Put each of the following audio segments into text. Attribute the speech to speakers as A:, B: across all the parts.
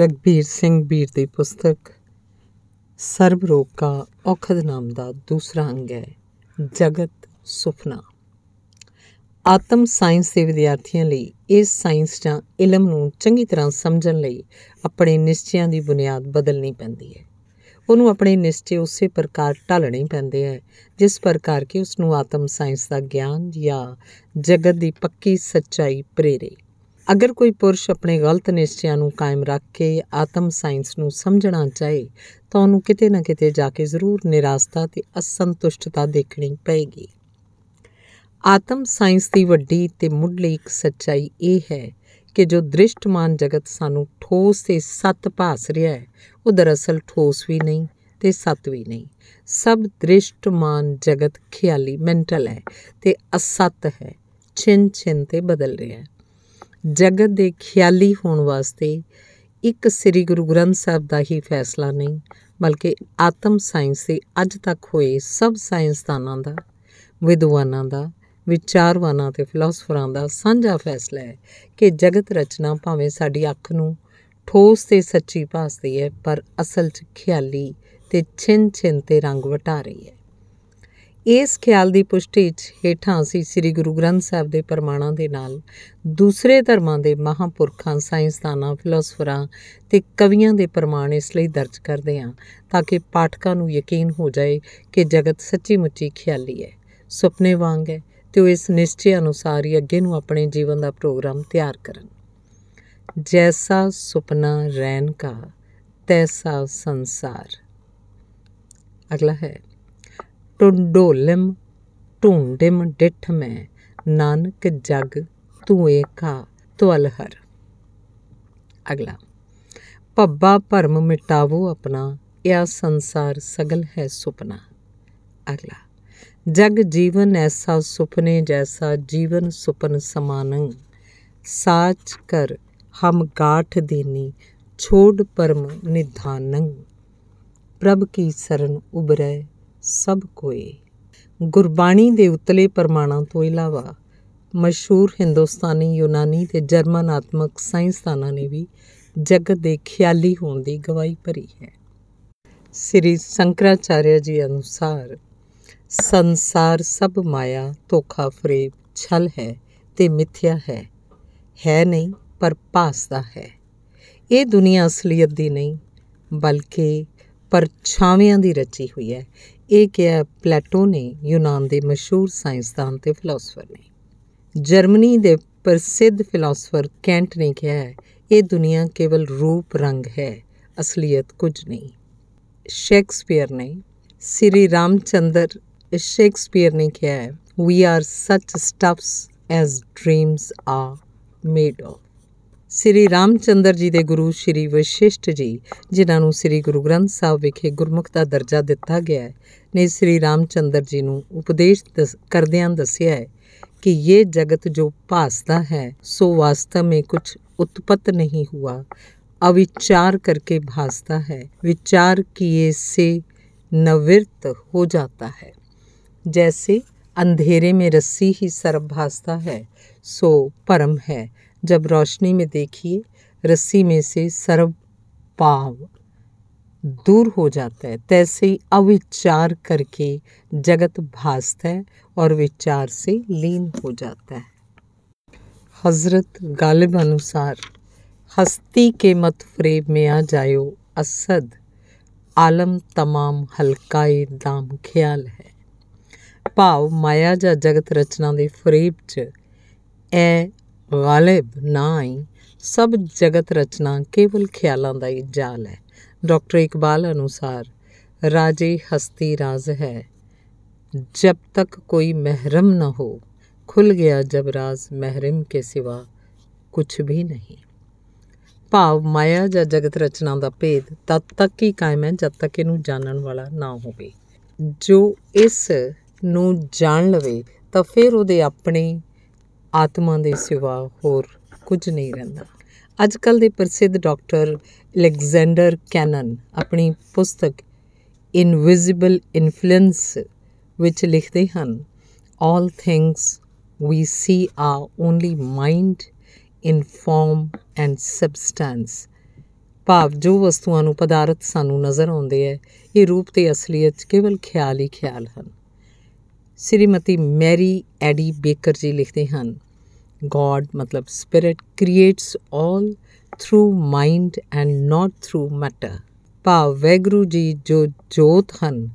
A: ਰਗਬੀਰ ਸਿੰਘ ਬੀਰ ਦੀ ਪੁਸਤਕ ਸਰਬ ਰੋਗ ਦਾ ਔਖਦ ਨਾਮ ਦਾ ਦੂਸਰਾ ਅੰਗ ਹੈ ਜਗਤ ਸੁਪਨਾ ਆਤਮ ਸਾਇੰਸ ਦੇ ਵਿਦਿਆਰਥੀਆਂ ਲਈ ਇਸ ਸਾਇੰਸ ਦਾ ਇਲਮ ਨੂੰ ਚੰਗੀ ਤਰ੍ਹਾਂ ਸਮਝਣ ਲਈ ਆਪਣੇ ਨਿਸ਼ਚਿਆਂ ਦੀ ਬੁਨਿਆਦ ਬਦਲਣੀ ਪੈਂਦੀ ਹੈ ਉਹਨੂੰ ਆਪਣੇ ਨਿਸ਼ਚੇ ਉਸੇ ਪ੍ਰਕਾਰ ਢਾਲਣੇ ਪੈਂਦੇ ਹੈ ਜਿਸ ਪ੍ਰਕਾਰ ਕਿ ਉਸ ਨੂੰ ਆਤਮ ਸਾਇੰਸ ਦਾ ਗਿਆਨ ਜਾਂ ਜਗਤ ਦੀ ਪੱਕੀ ਸੱਚਾਈ ਪ੍ਰੇਰੇ ਅਗਰ ਕੋਈ ਪੁਰਸ਼ ਆਪਣੇ ਗਲਤ ਨਿਸ਼ਚਿਆਂ ਨੂੰ ਕਾਇਮ ਰੱਖ ਕੇ ਆਤਮ ਸਾਇੰਸ ਨੂੰ ਸਮਝਣਾ ਚਾਹੇ ਤਾਂ ਉਹਨੂੰ ਕਿਤੇ ਨਾ ਕਿਤੇ ਜਾ ਕੇ ਜ਼ਰੂਰ ਨਿਰਾਸ਼ਤਾ ਤੇ ਅਸੰਤੁਸ਼ਟਤਾ ਦੇਖਣੀ ਪਏਗੀ ਆਤਮ ਸਾਇੰਸ ਦੀ ਵੱਡੀ ਤੇ ਮੁੱਢਲੀ ਇੱਕ ਸੱਚਾਈ ਇਹ ਹੈ ਕਿ ਜੋ ਦ੍ਰਿਸ਼ਟਮਾਨ ਜਗਤ ਸਾਨੂੰ ਠੋਸ ਤੇ ਸੱਤ ਭਾਸ ਰਿਹਾ ਹੈ ਉਹ ਦਰਅਸਲ ਠੋਸ ਵੀ ਨਹੀਂ ਤੇ ਸੱਤ ਵੀ ਨਹੀਂ ਸਭ ਦ੍ਰਿਸ਼ਟਮਾਨ ਜਗਤ ਖਿਆਲੀ ਮੈਂਟਲ ਹੈ ਤੇ ਅਸੱਤ ਹੈ ਛਿਨ ਤੇ ਬਦਲ ਰਿਹਾ ਹੈ ਜਗਤ ਦੇ ਖਿਆਲੀ ਹੋਣ ਵਾਸਤੇ ਇੱਕ ਸ੍ਰੀ ਗੁਰੂ ਗ੍ਰੰਥ ਸਾਹਿਬ ਦਾ ਹੀ ਫੈਸਲਾ ਨਹੀਂ ਬਲਕਿ ਆਤਮ ਸਾਇੰਸ ਦੇ ਅੱਜ ਤੱਕ ਹੋਏ ਸਭ ਸਾਇੰਸਦਾਨਾਂ ਦਾ ਵਿਦਵਾਨਾਂ ਦਾ ਵਿਚਾਰਵਾਨਾਂ ਤੇ ਫਿਲਾਸਫਰਾਂ ਦਾ ਸਾਂਝਾ ਫੈਸਲਾ ਹੈ ਕਿ ਜਗਤ ਰਚਨਾ ਭਾਵੇਂ ਸਾਡੀ ਅੱਖ ਨੂੰ ਠੋਸ ਤੇ ਸੱਚੀ ਭਾਸਦੀ ਹੈ ਪਰ ਅਸਲ 'ਚ ਖਿਆਲੀ ਤੇ ਛਿਨ ਤੇ ਰੰਗ ਵਟਾ ਰਹੀ ਹੈ ਇਸ ਖਿਆਲ ਦੀ ਪੁਸ਼ਟੀ 'ਚ ਹੇਠਾਂ ਅਸੀਂ ਸ੍ਰੀ ਗੁਰੂ ਗ੍ਰੰਥ ਸਾਹਿਬ ਦੇ ਪ੍ਰਮਾਣਾਂ ਦੇ ਨਾਲ ਦੂਸਰੇ ਧਰਮਾਂ ਦੇ ਮਹਾਪੁਰਖਾਂ ਸਾਇੰਸਦਾਨਾਂ ਫਿਲਾਸਫਰਾਂ ਤੇ ਕਵੀਆਂ ਦੇ ਪ੍ਰਮਾਣ ਇਸ ਲਈ ਦਰਜ ਕਰਦੇ ਹਾਂ ਤਾਂ ਕਿ ਪਾਠਕਾਂ ਨੂੰ ਯਕੀਨ ਹੋ ਜਾਏ ਕਿ ਜਗਤ ਸੱਚੀ ਮੁੱਚੀ ਖਿਆਲੀ ਹੈ ਸੁਪਨੇ ਵਾਂਗ ਹੈ ਤੇ ਉਹ ਇਸ ਨਿਸ਼ਚੇ ਅਨੁਸਾਰ ਹੀ ਅੱਗੇ ਨੂੰ ਆਪਣੇ ਜੀਵਨ ਦਾ ਪ੍ਰੋਗਰਾਮ ਤਿਆਰ ਕਰਨ ਜੈਸਾ ਸੁਪਨਾ ਰਹਿਣ ਕਾ ਤੈਸਾ ਸੰਸਾਰ ਅਗਲਾ ਹੈ ਟੁੰਡੋਲਮ ਢੂੰਡਿਮ ਡਿਠ ਮੈਂ ਨਾਨਕ ਜਗ ਤੂੰ ਕਾ ਤਵਲ ਹਰ ਅਗਲਾ ਪੱਬਾ ਭਰਮ ਮਿਟਾਵੋ ਆਪਣਾ ਇਹ ਸੰਸਾਰ ਸਗਲ ਹੈ ਸੁਪਨਾ ਅਗਲਾ ਜਗ ਜੀਵਨ ਐਸਾ ਸੁਪਨੇ ਜੈਸਾ ਜੀਵਨ ਸੁਪਨ ਸਮਾਨੰ ਸਾਚ ਕਰ ਹਮ ਗਾਠ ਦੇਨੀ ਛੋੜ ਪਰਮ ਨਿਧਾਨੰ ਪ੍ਰਭ ਕੀ ਸਰਨ ਉਬਰੈ ਸਭ ਕੋਏ ਗੁਰਬਾਣੀ ਦੇ ਉਤਲੇ ਪਰਮਾਣਾਂ ਤੋਂ ਇਲਾਵਾ ਮਸ਼ਹੂਰ ਹਿੰਦੁਸਤਾਨੀ ਯੂਨਾਨੀ ਤੇ ਜਰਮਨ ਆਤਮਕ ਸਾਇੰਸਦਾਨਾਂ ਨੇ ਵੀ ਜਗਤ ਦੇ ਖਿਆਲੀ ਹੋਣ ਦੀ ਗਵਾਹੀ ਭਰੀ ਹੈ ਸ੍ਰੀ ਸ਼ੰਕਰਾਚਾਰਿਆ ਜੀ ਅਨੁਸਾਰ ਸੰਸਾਰ ਸਭ ਮਾਇਆ ਧੋਖਾ ਫਰੇਬ ਛਲ ਹੈ ਤੇ ਮਿੱਥਿਆ ਹੈ ਹੈ ਨਹੀਂ ਪਰ ਦਾ ਹੈ ਇਹ ਦੁਨੀਆ ਅਸਲੀਅਤ ਦੀ ਨਹੀਂ ਬਲਕਿ ਪਰਛਾਵਿਆਂ ਦੀ ਰਚੀ ਹੋਈ ਹੈ ਇਹ ਕਿਹਾ ਪਲੇਟੋ ਨੇ ਯੂਨਾਨ ਦੇ ਮਸ਼ਹੂਰ ਸਾਇੰਸਦਾਨ ਤੇ ਫਿਲਾਸਫਰ ਨੇ ਜਰਮਨੀ ਦੇ ਪ੍ਰਸਿੱਧ ਫਿਲਾਸਫਰ ਕੈਂਟ ਨੇ ਕਿਹਾ ਹੈ ਇਹ ਦੁਨੀਆ ਕੇਵਲ ਰੂਪ ਰੰਗ ਹੈ ਅਸਲੀਅਤ ਕੁਝ ਨਹੀਂ ਸ਼ੇਕਸਪੀਅਰ ਨੇ ਸ੍ਰੀ ਰਾਮਚੰਦਰ ਸ਼ੇਕਸਪੀਅਰ ਨੇ ਕਿਹਾ ਹੈ are such stuffs as dreams dreams made of Shri Ramchandra ji ਦੇ ਗੁਰੂ ਸ੍ਰੀ ਵਸ਼ਿਸ਼ਟ ਜੀ ਜਿਨ੍ਹਾਂ ਨੂੰ ਸ੍ਰੀ ਗੁਰੂ ਗ੍ਰੰਥ ਸਾਹਿਬ ਵਿਖੇ ਗੁਰਮੁਖ ਦਾ ਦਰਜਾ ਦਿੱਤਾ ਗਿਆ ਹੈ ਨੇ ਸ੍ਰੀ ਰਾਮਚੰਦਰ ਜੀ ਨੂੰ ਉਪਦੇਸ਼ ਕਰਦਿਆਂ ਦੱਸਿਆ ਹੈ कि ये जगत जो भासता है सो वास्तव में कुछ उत्पत्त नहीं हुआ अविचार करके भासता है विचार किए से नवृत्त हो जाता है जैसे अंधेरे में रस्सी ही सर्व भासता है सो परम है जब रोशनी में देखिए रस्सी में से सर्व पाव दूर हो जाता है तैसे ही अविचार करके जगत भासता है और विचार से लीन हो जाता है हजरत गालिब अनुसार हस्ती के मत फ्रेब में आ जायो असद आलम तमाम हल्का दाम ख्याल है भाव माया जा जगत रचना ਦੇ ਫਰੇਬ च ए ਗਾਲਿਬ ਨਾ ਆਈ ਸਭ ਜਗਤ ਰਚਨਾ ਕੇਵਲ ਖਿਆਲਾਂ ਦਾ ਹੀ ਜਾਲ ਹੈ ਡਾਕਟਰ ਇਕਬਾਲ ਅਨੁਸਾਰ ਰਾਜੇ ਹਸਤੀ ਰਾਜ਼ ਹੈ ਜਬ ਤੱਕ ਕੋਈ ਮਹਿਰਮ ਨਾ ਹੋ ਖੁੱਲ ਗਿਆ ਜਬ ਰਾਜ ਮਹਿਰਮ ਕੇ ਸਿਵਾ ਕੁਝ ਵੀ ਨਹੀਂ ਭਾਵ ਮਾਇਆ ਜਾਂ ਜਗਤ ਰਚਨਾ ਦਾ ਭੇਦ ਤਦ ਤੱਕ ਹੀ ਕਾਇਮ ਹੈ ਜਦ ਤੱਕ ਇਹਨੂੰ ਜਾਣਨ ਵਾਲਾ ਨਾ ਹੋਵੇ ਜੋ ਇਸ ਨੂੰ ਜਾਣ ਲਵੇ ਤਾਂ ਫਿਰ ਉਹਦੇ ਆਪਣੇ ਆਤਮਾ ਦੇ ਸਿਵਾ ਹੋਰ ਕੁਝ ਨਹੀਂ ਰਹਿੰਦਾ ਅੱਜ ਕੱਲ ਦੇ ਪ੍ਰਸਿੱਧ ਡਾਕਟਰ ਅਲੈਗਜ਼ੈਂਡਰ ਕੈਨਨ ਆਪਣੀ ਪੁਸਤਕ ਇਨਵਿਜ਼ੀਬਲ ਇਨਫਲੂਐਂਸ ਵਿੱਚ ਲਿਖਦੇ ਹਨ all things we see are only mind in form and substance ਭਾਵ ਜੋ ਵਸਤੂਆਂ ਨੂੰ ਪਦਾਰਥ ਸਾਨੂੰ ਨਜ਼ਰ ਆਉਂਦੇ ਐ ਇਹ ਰੂਪ ਤੇ ਅਸਲੀਅਤ ਕੇਵਲ ਖਿਆਲ ਹੀ ਖਿਆਲ ਹਨ ਸ੍ਰੀਮਤੀ ਮੈਰੀ ਐਡੀ ਬੇਕਰ ਜੀ ਲਿਖਦੇ ਹਨ ਗੋਡ ਮਤਲਬ spirit creates all through mind and not through matter ਪਾ ਵੈਗਰੂ ਜੀ ਜੋ ਜੋਤ ਹਨ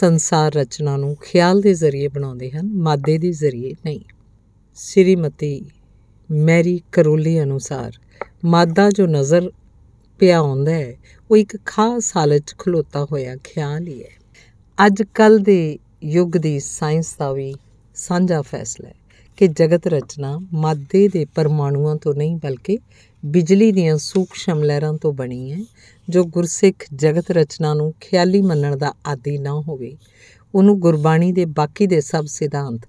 A: ਸੰਸਾਰ ਰਚਨਾ ਨੂੰ ਖਿਆਲ ਦੇ ਜ਼ਰੀਏ ਬਣਾਉਂਦੇ ਹਨ ਮਾਦੇ ਦੇ ਜ਼ਰੀਏ ਨਹੀਂ ਸ਼੍ਰੀਮਤੀ ਮੈਰੀ ਕਰੋਲੀ ਅਨੁਸਾਰ ਮਾਦਾ ਜੋ ਨਜ਼ਰ ਪਿਆ ਹੁੰਦਾ ਹੈ ਉਹ ਇੱਕ ਖਾਸ ਹਾਲਤ ਖਲੋਤਾ ਹੋਇਆ ਖਿਆਲ ਹੀ ਹੈ ਅੱਜ ਕੱਲ ਦੇ ਯੁੱਗ ਦੀ ਸਾਇੰਸ ਦਾ ਵੀ ਸਾਂਝਾ ਫੈਸਲਾ ਹੈ ਕਿ ਜਗਤ ਰਚਨਾ ਮਾਦੇ ਦੇ ਪਰਮਾਣੂਆਂ ਤੋਂ ਨਹੀਂ ਬਲਕਿ ਬਿਜਲੀ ਦੀਆਂ ਸੂਖਸ਼ਮ ਲਹਿਰਾਂ ਤੋਂ ਬਣੀ ਹੈ ਜੋ ਗੁਰਸਿੱਖ ਜਗਤ ਰਚਨਾ ਨੂੰ ਖਿਆਲੀ ਮੰਨਣ ਦਾ ਆਦੀ ਨਾ ਹੋਵੇ ਉਹਨੂੰ ਗੁਰਬਾਣੀ ਦੇ ਬਾਕੀ ਦੇ ਸਭ ਸਿਧਾਂਤ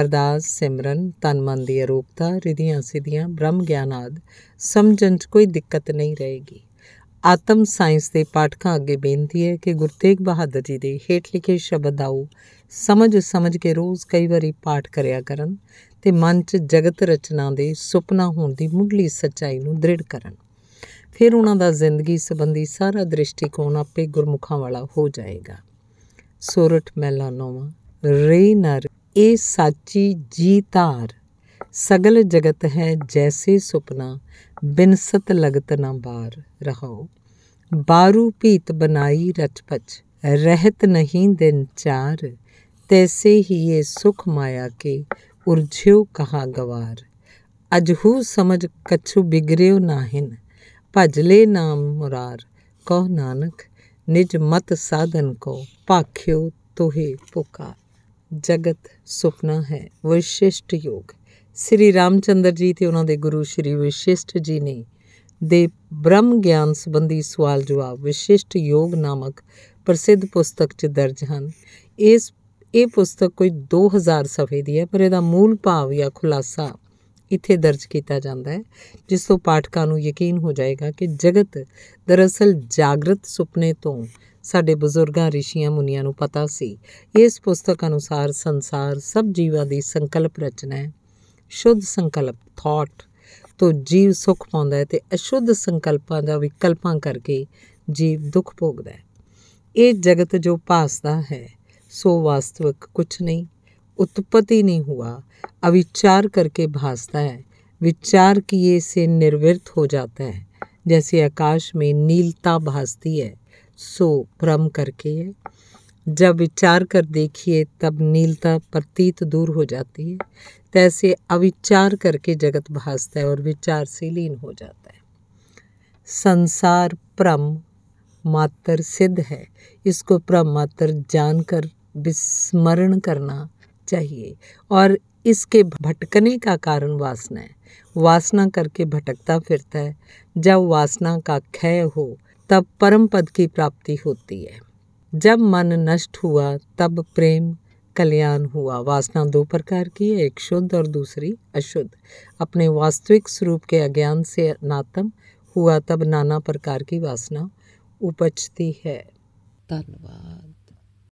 A: ਅਰਦਾਸ ਸਿਮਰਨ ਤਨ ਮਨ ਦੀ ਅਰੋਗਤਾ ਰਿਧੀਆਂ ਸਿਧੀਆਂ ਬ੍ਰਹਮ ਗਿਆਨ ਆਦ ਸਮਝਣ 'ਚ ਕੋਈ ਦਿੱਕਤ ਨਹੀਂ ਰਹੇਗੀ ਆਤਮ ਸਾਇੰਸ ਦੇ ਪਾਠਕਾਂ ਅੱਗੇ ਬੇਨਤੀ ਹੈ ਕਿ ਗੁਰਤੇਗ ਬਹਾਦਰ ਜੀ ਦੇ ਹੇਠ ਲਿਖੇ ਸ਼ਬਦ ਆਓ ਸਮਝ ਸਮਝ ਕੇ ਰੋਜ਼ ਕਈ ਵਾਰੀ ਪਾਠ ਕਰਿਆ ਕਰਨ ਤੇ ਮਨ 'ਚ ਜਗਤ ਰਚਨਾ ਦੇ ਸੁਪਨਾ ਹੋਣ ਦੀ ਮੁੱਢਲੀ ਸੱਚਾਈ ਨੂੰ ਦ੍ਰਿੜ ਕਰਨ ਫਿਰ ਉਹਨਾਂ ਦਾ ਜ਼ਿੰਦਗੀ ਸੰਬੰਧੀ ਸਾਰਾ ਦ੍ਰਿਸ਼ਟੀਕੋਣ ਆਪੇ ਗੁਰਮੁਖਾਂ ਵਾਲਾ ਹੋ ਜਾਏਗਾ ਸੋਰਠ ਮੈਲਾ ਨੋਵਾ ਰੇ ਨਰ ਇਹ ਸਾਚੀ ਜੀਤਾਰ सगल जगत है जैसे सुपना बिनसत लगत ना बार रहो बारू भीत बनाई रचपच रहत नहीं दिन चार तैसे ही ये सुख माया के उर्झ्यो कहाँ गवार अजहू समझ कछु बिगड़्यो नाहिन भजले नाम मुरार कौ नानक निज मत साधन को पाख्यो तोहे पुकार जगत सुपना है वैशिष्ट योग ਸ੍ਰੀ ਰਾਮਚੰਦਰ ਜੀ ਤੇ ਉਹਨਾਂ ਦੇ ਗੁਰੂ ਸ੍ਰੀ ਵਿਸ਼ਿਸ਼ਟ ਜੀ ਨੇ ਦੇ ਬ੍ਰਹਮ ਗਿਆਨ ਸੰਬੰਧੀ ਸਵਾਲ ਜਵਾਬ ਵਿਸ਼ਿਸ਼ਟ ਯੋਗ ਨਾਮਕ ਪ੍ਰਸਿੱਧ ਪੁਸਤਕ 'ਚ ਦਰਜ ਹਨ ਇਸ ਇਹ ਪੁਸਤਕ ਕੋਈ 2000 ਸਫੇ ਦੀ ਹੈ ਪਰ ਇਹਦਾ ਮੂਲ ਭਾਵ ਜਾਂ ਖੁਲਾਸਾ ਇੱਥੇ ਦਰਜ ਕੀਤਾ ਜਾਂਦਾ ਹੈ ਜਿਸ ਤੋਂ ਪਾਠਕਾਂ ਨੂੰ ਯਕੀਨ ਹੋ ਜਾਏਗਾ ਕਿ ਜਗਤ ਦਰਅਸਲ ਜਾਗਰਤ ਸੁਪਨੇ ਤੋਂ ਸਾਡੇ ਬਜ਼ੁਰਗਾਂ ਰਿਸ਼ੀਆਂ ਮੁਨੀਆਂ ਨੂੰ ਪਤਾ ਸੀ ਇਸ ਪੁਸਤਕ ਅਨੁਸਾਰ ਸੰਸਾਰ ਸਭ ਜੀਵਾਂ ਦੀ ਸੰਕਲਪ ਰਚਨਾ ਹੈ ਸ਼ੁੱਧ ਸੰਕਲਪ ਥਾਟ ਤੋਂ ਜੀਵ ਸੁਖ ਪਾਉਂਦਾ ਹੈ ਤੇ ਅਸ਼ੁੱਧ ਸੰਕਲਪਾਂ ਦਾ ਵਿਕਲਪਾਂ ਕਰਕੇ ਜੀਵ ਦੁੱਖ ਭੋਗਦਾ ਹੈ ਇਹ ਜਗਤ ਜੋ ਭਾਸਦਾ ਹੈ ਸੋ ਵਾਸਤਵਿਕ ਕੁਝ ਨਹੀਂ ਉਤਪਤੀ ਨਹੀਂ ਹੁਆ ਅਵਿਚਾਰ ਕਰਕੇ ਭਾਸਦਾ ਹੈ ਵਿਚਾਰ ਕੀਏ से ਨਿਰਵਿਰਤ ਹੋ ਜਾਂਦਾ ਹੈ ਜੈਸੇ ਆਕਾਸ਼ ਮੇਂ ਨੀਲਤਾ ਭਾਸਦੀ ਹੈ ਸੋ ਭ੍ਰਮ ਕਰਕੇ जब विचार कर देखिए तब नीलता प्रतीत दूर हो जाती है तैसे अविचार करके जगत भासता है और विचार से लीन हो जाता है संसार परम मात्र सिद्ध है इसको परम मात्र जानकर विस्मरण करना चाहिए और इसके भटकने का कारण वासना है वासना करके भटकता फिरता है जब वासना का क्षय हो तब परम पद की प्राप्ति होती है जब मन नष्ट हुआ तब प्रेम कल्याण हुआ वासना दो प्रकार की है एक शुद्ध और दूसरी अशुद्ध अपने वास्तविक स्वरूप के अज्ञान से नातम हुआ तब नाना प्रकार की वासना उपजती है धन्यवाद